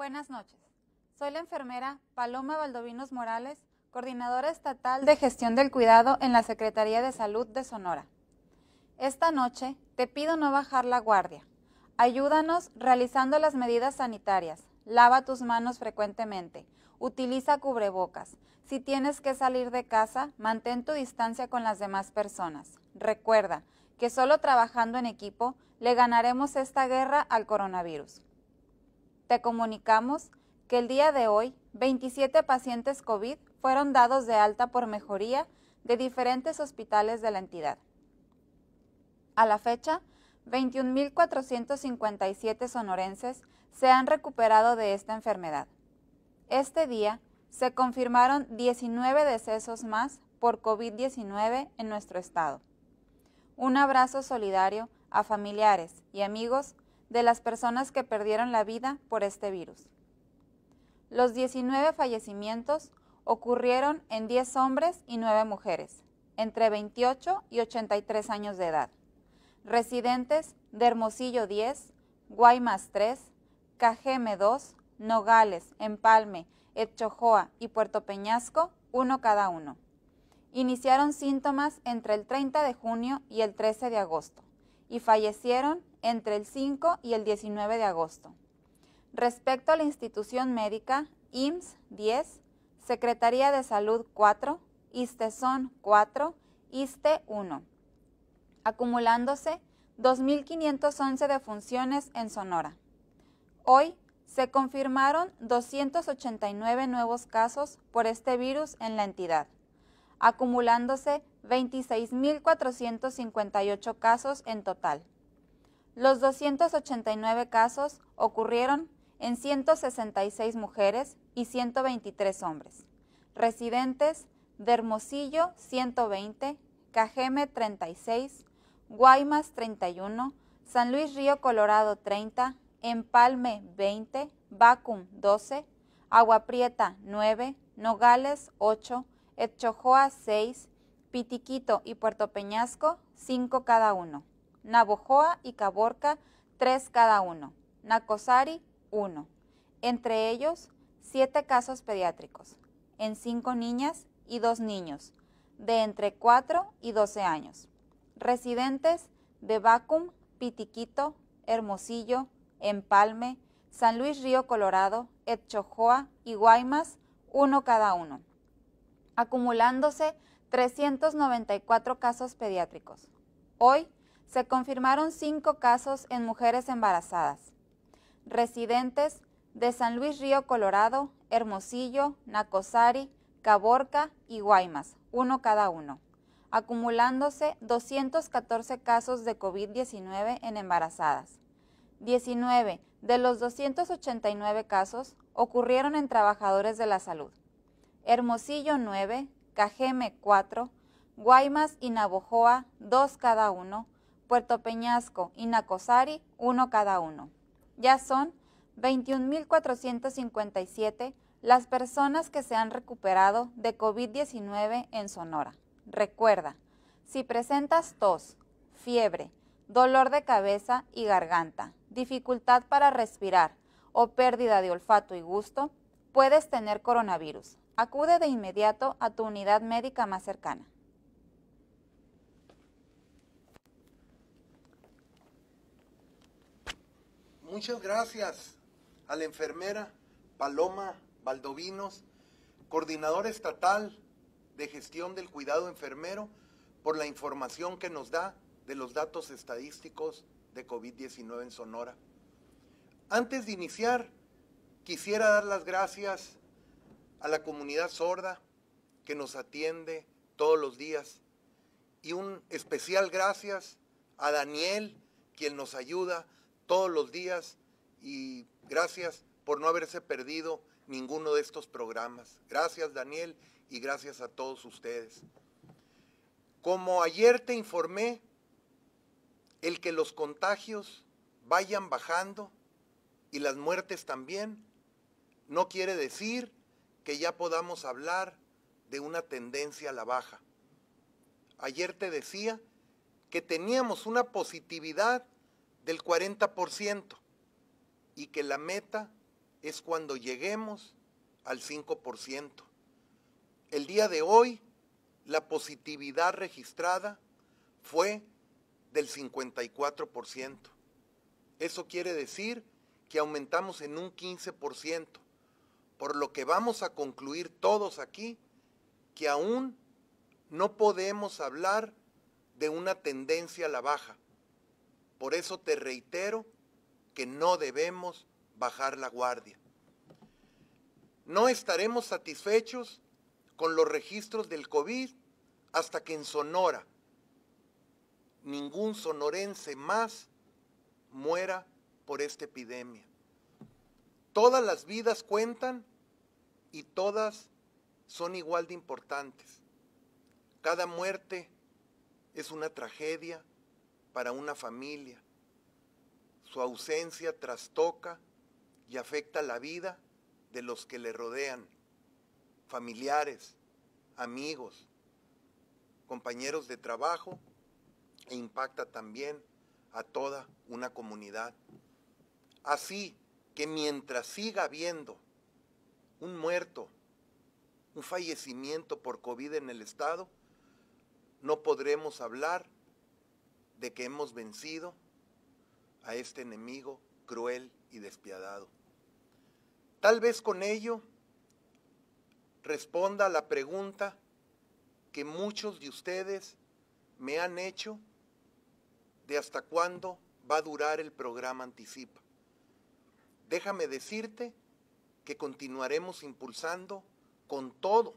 Buenas noches. Soy la enfermera Paloma Valdovinos Morales, coordinadora estatal de gestión del cuidado en la Secretaría de Salud de Sonora. Esta noche te pido no bajar la guardia. Ayúdanos realizando las medidas sanitarias. Lava tus manos frecuentemente. Utiliza cubrebocas. Si tienes que salir de casa, mantén tu distancia con las demás personas. Recuerda que solo trabajando en equipo le ganaremos esta guerra al coronavirus te comunicamos que el día de hoy 27 pacientes COVID fueron dados de alta por mejoría de diferentes hospitales de la entidad. A la fecha, 21.457 sonorenses se han recuperado de esta enfermedad. Este día se confirmaron 19 decesos más por COVID-19 en nuestro estado. Un abrazo solidario a familiares y amigos de las personas que perdieron la vida por este virus. Los 19 fallecimientos ocurrieron en 10 hombres y 9 mujeres, entre 28 y 83 años de edad, residentes de Hermosillo 10, Guaymas 3, Cajeme 2, Nogales, Empalme, Etchojoa y Puerto Peñasco, uno cada uno. Iniciaron síntomas entre el 30 de junio y el 13 de agosto y fallecieron entre el 5 y el 19 de agosto. Respecto a la institución médica, IMSS 10, Secretaría de Salud 4, ISTESON 4, ISTE 1, acumulándose 2.511 defunciones en Sonora. Hoy se confirmaron 289 nuevos casos por este virus en la entidad, acumulándose 26.458 casos en total. Los 289 casos ocurrieron en 166 mujeres y 123 hombres, residentes de Hermosillo 120, Cajeme 36, Guaymas 31, San Luis Río Colorado 30, Empalme 20, Bacum 12, Aguaprieta 9, Nogales 8, Etchojoa 6, Pitiquito y Puerto Peñasco 5 cada uno. Navojoa y Caborca, tres cada uno. Nacosari, uno. Entre ellos, siete casos pediátricos, en cinco niñas y dos niños, de entre 4 y 12 años, residentes de Vacum, Pitiquito, Hermosillo, Empalme, San Luis Río Colorado, Etchojoa y Guaymas, uno cada uno, acumulándose 394 casos pediátricos. Hoy, se confirmaron cinco casos en mujeres embarazadas, residentes de San Luis Río Colorado, Hermosillo, Nacosari, Caborca y Guaymas, uno cada uno, acumulándose 214 casos de COVID-19 en embarazadas. 19 de los 289 casos ocurrieron en trabajadores de la salud. Hermosillo 9, Cajeme 4, Guaymas y Navojoa 2 cada uno, Puerto Peñasco y Nacosari, uno cada uno. Ya son 21.457 las personas que se han recuperado de COVID-19 en Sonora. Recuerda, si presentas tos, fiebre, dolor de cabeza y garganta, dificultad para respirar o pérdida de olfato y gusto, puedes tener coronavirus. Acude de inmediato a tu unidad médica más cercana. Muchas gracias a la enfermera Paloma Valdovinos, coordinadora estatal de gestión del cuidado enfermero, por la información que nos da de los datos estadísticos de COVID-19 en Sonora. Antes de iniciar, quisiera dar las gracias a la comunidad sorda que nos atiende todos los días y un especial gracias a Daniel, quien nos ayuda todos los días y gracias por no haberse perdido ninguno de estos programas. Gracias Daniel y gracias a todos ustedes. Como ayer te informé, el que los contagios vayan bajando y las muertes también, no quiere decir que ya podamos hablar de una tendencia a la baja. Ayer te decía que teníamos una positividad el 40% y que la meta es cuando lleguemos al 5%. El día de hoy, la positividad registrada fue del 54%. Eso quiere decir que aumentamos en un 15%, por lo que vamos a concluir todos aquí que aún no podemos hablar de una tendencia a la baja. Por eso te reitero que no debemos bajar la guardia. No estaremos satisfechos con los registros del COVID hasta que en Sonora ningún sonorense más muera por esta epidemia. Todas las vidas cuentan y todas son igual de importantes. Cada muerte es una tragedia para una familia. Su ausencia trastoca y afecta la vida de los que le rodean, familiares, amigos, compañeros de trabajo e impacta también a toda una comunidad. Así que mientras siga habiendo un muerto, un fallecimiento por COVID en el Estado, no podremos hablar de que hemos vencido a este enemigo cruel y despiadado. Tal vez con ello responda a la pregunta que muchos de ustedes me han hecho de hasta cuándo va a durar el programa Anticipa. Déjame decirte que continuaremos impulsando con todo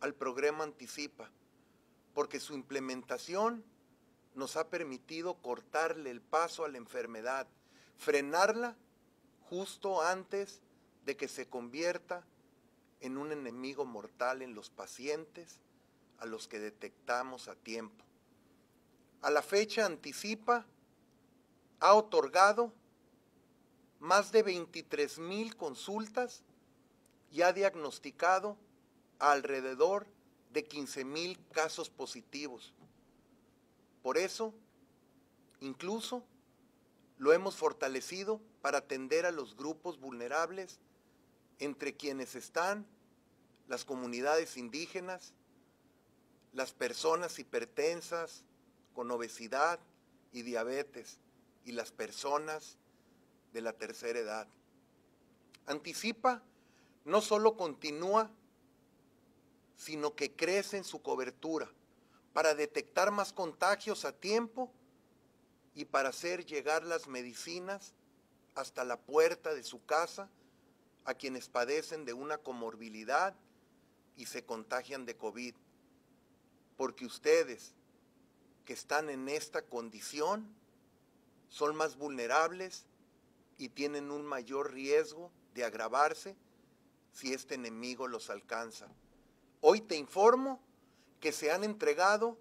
al programa Anticipa, porque su implementación nos ha permitido cortarle el paso a la enfermedad, frenarla justo antes de que se convierta en un enemigo mortal en los pacientes a los que detectamos a tiempo. A la fecha anticipa, ha otorgado más de 23 mil consultas y ha diagnosticado alrededor de 15 mil casos positivos. Por eso, incluso, lo hemos fortalecido para atender a los grupos vulnerables, entre quienes están las comunidades indígenas, las personas hipertensas, con obesidad y diabetes, y las personas de la tercera edad. Anticipa no solo continúa, sino que crece en su cobertura para detectar más contagios a tiempo y para hacer llegar las medicinas hasta la puerta de su casa a quienes padecen de una comorbilidad y se contagian de COVID. Porque ustedes que están en esta condición son más vulnerables y tienen un mayor riesgo de agravarse si este enemigo los alcanza. Hoy te informo que se han entregado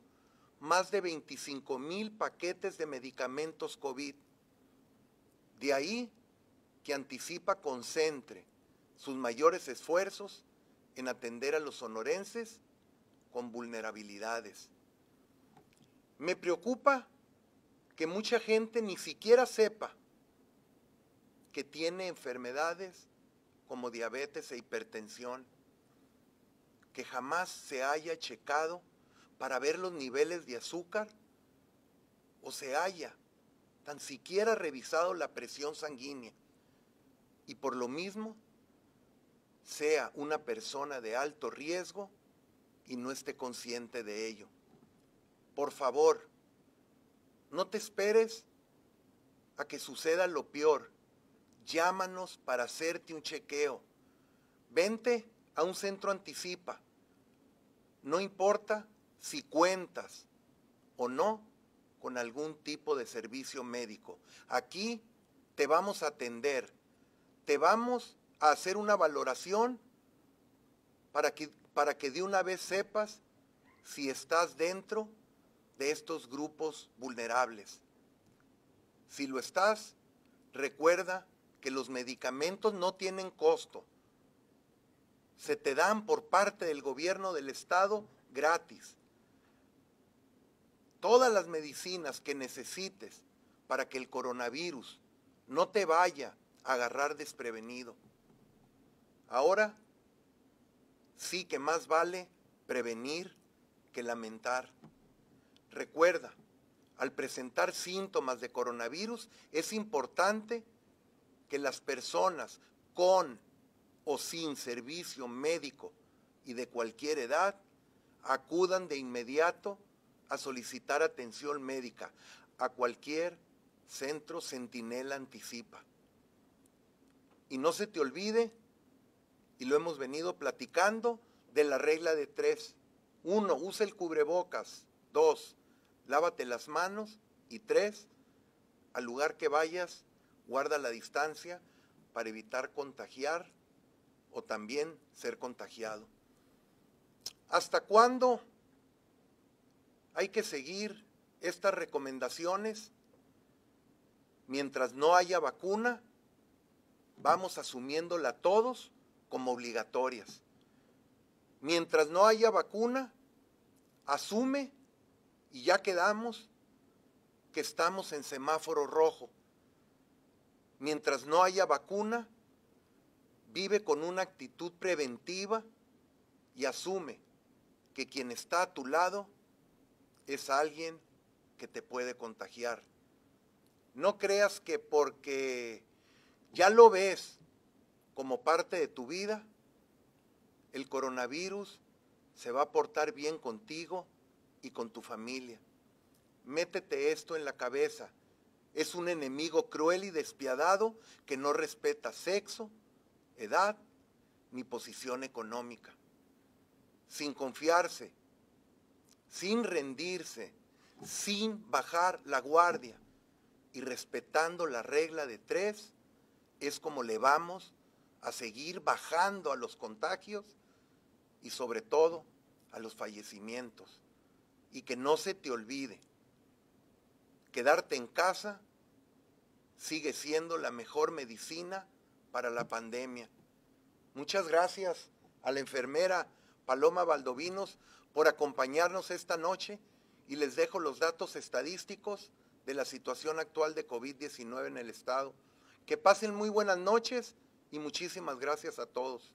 más de 25 mil paquetes de medicamentos COVID. De ahí que Anticipa concentre sus mayores esfuerzos en atender a los sonorenses con vulnerabilidades. Me preocupa que mucha gente ni siquiera sepa que tiene enfermedades como diabetes e hipertensión que jamás se haya checado para ver los niveles de azúcar o se haya tan siquiera revisado la presión sanguínea y por lo mismo sea una persona de alto riesgo y no esté consciente de ello. Por favor, no te esperes a que suceda lo peor. Llámanos para hacerte un chequeo. Vente a un centro anticipa. No importa si cuentas o no con algún tipo de servicio médico. Aquí te vamos a atender, te vamos a hacer una valoración para que, para que de una vez sepas si estás dentro de estos grupos vulnerables. Si lo estás, recuerda que los medicamentos no tienen costo se te dan por parte del gobierno del Estado gratis. Todas las medicinas que necesites para que el coronavirus no te vaya a agarrar desprevenido. Ahora sí que más vale prevenir que lamentar. Recuerda, al presentar síntomas de coronavirus es importante que las personas con o sin servicio médico y de cualquier edad, acudan de inmediato a solicitar atención médica a cualquier centro Centinela Anticipa. Y no se te olvide, y lo hemos venido platicando, de la regla de tres. Uno, usa el cubrebocas. Dos, lávate las manos. Y tres, al lugar que vayas, guarda la distancia para evitar contagiar o también ser contagiado. ¿Hasta cuándo hay que seguir estas recomendaciones? Mientras no haya vacuna, vamos asumiéndola todos como obligatorias. Mientras no haya vacuna, asume y ya quedamos que estamos en semáforo rojo. Mientras no haya vacuna, vive con una actitud preventiva y asume que quien está a tu lado es alguien que te puede contagiar. No creas que porque ya lo ves como parte de tu vida, el coronavirus se va a portar bien contigo y con tu familia. Métete esto en la cabeza. Es un enemigo cruel y despiadado que no respeta sexo, edad ni posición económica, sin confiarse, sin rendirse, sin bajar la guardia y respetando la regla de tres, es como le vamos a seguir bajando a los contagios y sobre todo a los fallecimientos. Y que no se te olvide, quedarte en casa sigue siendo la mejor medicina para la pandemia. Muchas gracias a la enfermera Paloma Valdovinos por acompañarnos esta noche y les dejo los datos estadísticos de la situación actual de COVID-19 en el estado. Que pasen muy buenas noches y muchísimas gracias a todos.